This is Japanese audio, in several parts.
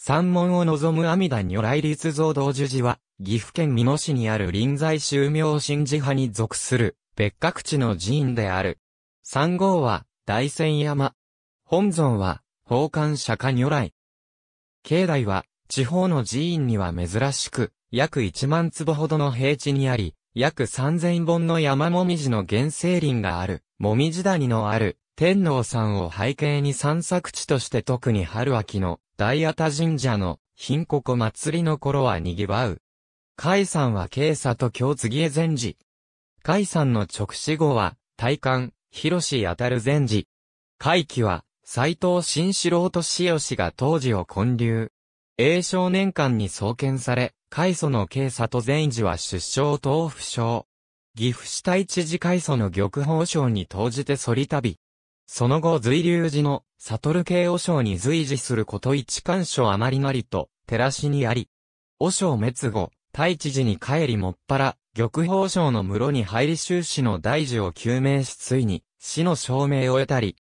山門を望む阿弥陀如来立像道樹寺は、岐阜県美濃市にある臨済宗明神寺派に属する、別格地の寺院である。三号は、大仙山。本尊は、宝冠釈迦如来。境内は、地方の寺院には珍しく、約1万坪ほどの平地にあり、約3000本の山もみじの原生林がある、もみじ谷のある、天皇山を背景に散策地として特に春秋の大アタ神社の貧国祭りの頃は賑わう。海山は慶佐と京次へ前寺。海山の直死後は、大官、広志当たる前寺。海期は、斎藤新四郎と潮氏が当時を建立。英少年間に創建され、海祖の慶佐と禅寺は出生と負傷。岐阜市一知事海祖の玉宝省に投じて反り旅。その後随流寺の悟系和尚に随時すること一干渉余りなりと、照らしにあり。和尚滅後、太地寺に帰りもっぱら、玉宝省の室に入り修士の大事を究明しついに、死の証明を得たり。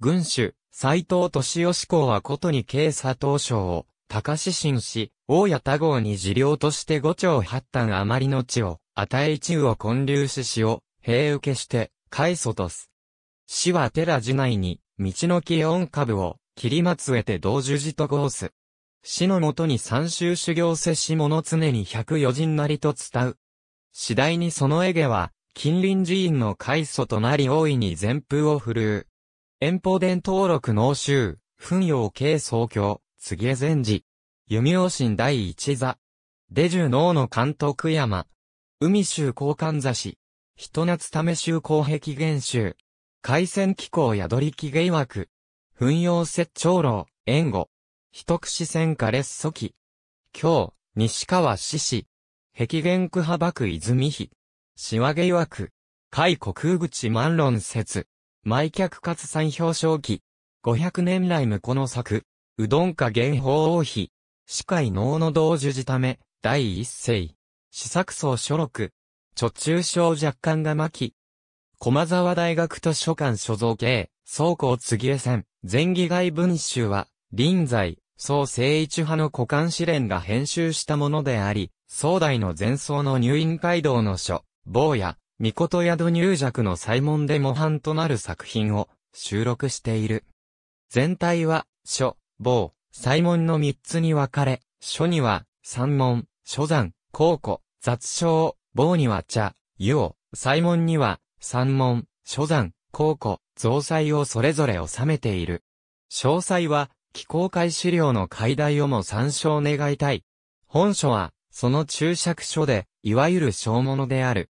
軍主、斎藤敏義公はことに軽佐藤省を、高志信し、大谷多号に事領として五丁八端余りの地を、与え一羽を建立ししを、平受けして、開祖とす。死は寺寺内に、道の木四株を、切り松えて同樹寺と合す。死のもとに三州修行せし者常に百余人なりと伝う。次第にその絵下は、近隣寺院の開祖となり大いに前風を振るう。遠方伝登録農州、奮陽慶総教、次へ禅寺。弓王神第一座。出ュ能の監督山。海州交換座市。人夏試衆公壁元州。海鮮気候宿りき芸枠。く。噴揚雪長老、援護。一口戦火列祖期。今日、西川志士。壁玄区派幕泉比。しわげ曰く。海国口万論説。埋却かつ産表彰期。五百年来無この作。うどんか原法王妃。司会能の道樹じため、第一世。試作層書録。著中症若干が巻き。駒沢大学図書館所蔵系、倉庫継江線、前議外文集は、臨在、宋聖一派の股間試練が編集したものであり、宋代の前奏の入院街道の書、坊や、御事宿入弱の祭文で模範となる作品を収録している。全体は、書、坊、祭文の三つに分かれ、書には、三文、書山、高古、雑書坊には茶、湯を、祭文には、山門、書山、高古、造祭をそれぞれ収めている。詳細は、非公開資料の解題をも参照願いたい。本書は、その注釈書で、いわゆる小物である。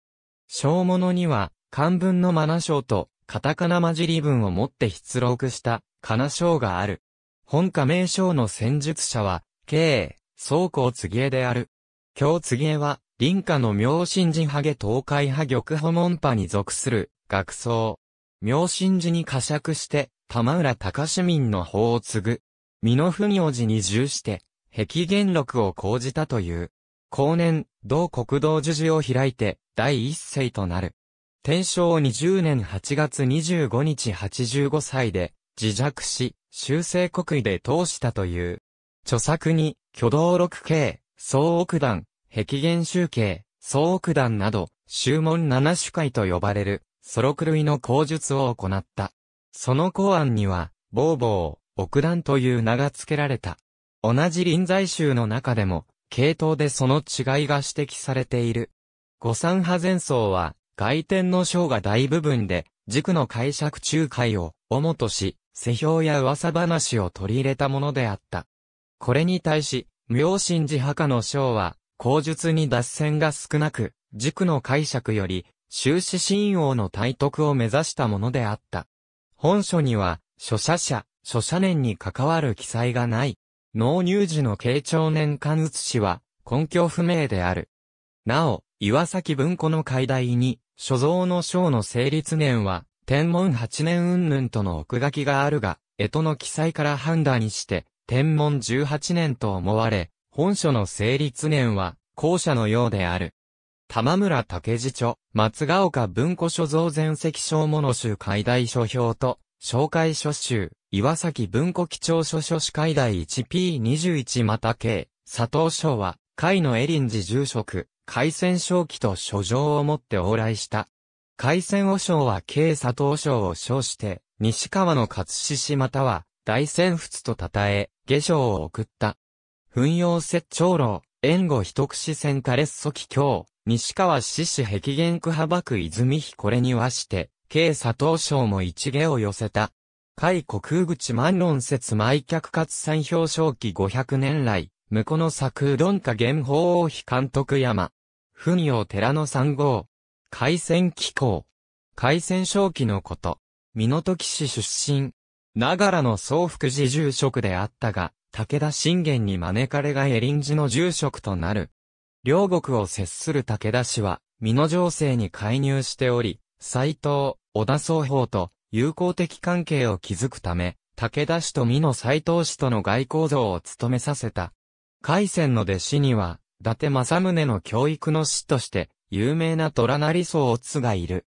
小物には、漢文のマナ章と、カタカナ混じり文を持って出録した、カナ章がある。本家名称の戦術者は、K、宗公継江である。京継江は、林家の明神寺派下東海派玉保門派に属する学僧。明神寺に呵責して、玉浦高市民の法を継ぐ。美濃不行寺に従して、壁元録を講じたという。後年、同国道樹寺を開いて、第一世となる。天正20年8月25日85歳で、自弱し、修正国位で通したという。著作に、挙動六系、総奥段、壁弦集計、総奥段など、宗門七種会と呼ばれる、ソロ狂いの口述を行った。その公案には、ボーボー、奥段という名が付けられた。同じ臨在宗の中でも、系統でその違いが指摘されている。五三派前奏は、外転の章が大部分で、軸の解釈仲介を、主とし、世評や噂話を取り入れたものであった。これに対し、明神寺派下の章は、口述に脱線が少なく、塾の解釈より、終始信用の体得を目指したものであった。本書には、書者者、書者年に関わる記載がない。納入時の慶長年間写しは、根拠不明である。なお、岩崎文庫の解題に、所蔵の章の成立年は、天文八年云々との奥書きがあるが、江戸の記載から判断して、天文十八年と思われ、本書の成立年は、後者のようである。玉村武次著、松ヶ丘文庫所蔵全席小物集解題書評と、紹介書集、岩崎文庫基調書書士解題 1P21 また系、佐藤賞は、海のエリンジ住職、海鮮正記と書状を持って往来した。海鮮和尚は K 佐藤賞を称して、西川の葛志市または、大仙仏と称え、下賞を送った。運用雪長老、援護一串戦下列祖紀京、西川志士壁原区派幕泉比これにはして、計佐藤省も一芸を寄せた。海国口万論説埋却活産表彰記500年来、向この作うどんか現法王妃監督山。文陽寺の三号。海鮮機構。海鮮正期のこと。美濃時市出身。ながらの総福寺住職であったが、武田信玄に招かれがエリンジの住職となる。両国を接する武田氏は、美濃情勢に介入しており、斎藤、小田双方と友好的関係を築くため、武田氏と美濃斎藤氏との外交像を務めさせた。海鮮の弟子には、伊達政宗の教育の師として、有名な虎成宗をツがいる。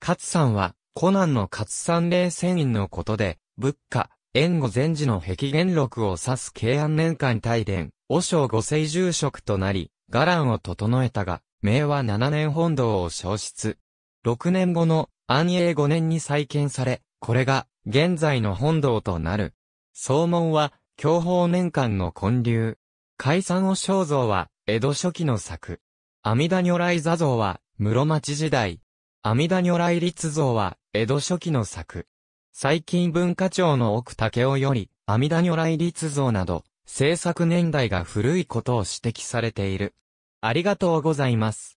勝さんは、コナンの勝三霊仙員のことで、仏家、援護前時の壁元禄を指す慶安年間大殿、和尚五世住職となり、伽藍を整えたが、明和7年本堂を消失。6年後の安永5年に再建され、これが現在の本堂となる。総門は、享保年間の建立。解散を肖像は、江戸初期の作。阿弥陀如来座像は、室町時代。阿弥陀如来立像は、江戸初期の作。最近文化庁の奥武雄より、阿弥陀如来立像など、制作年代が古いことを指摘されている。ありがとうございます。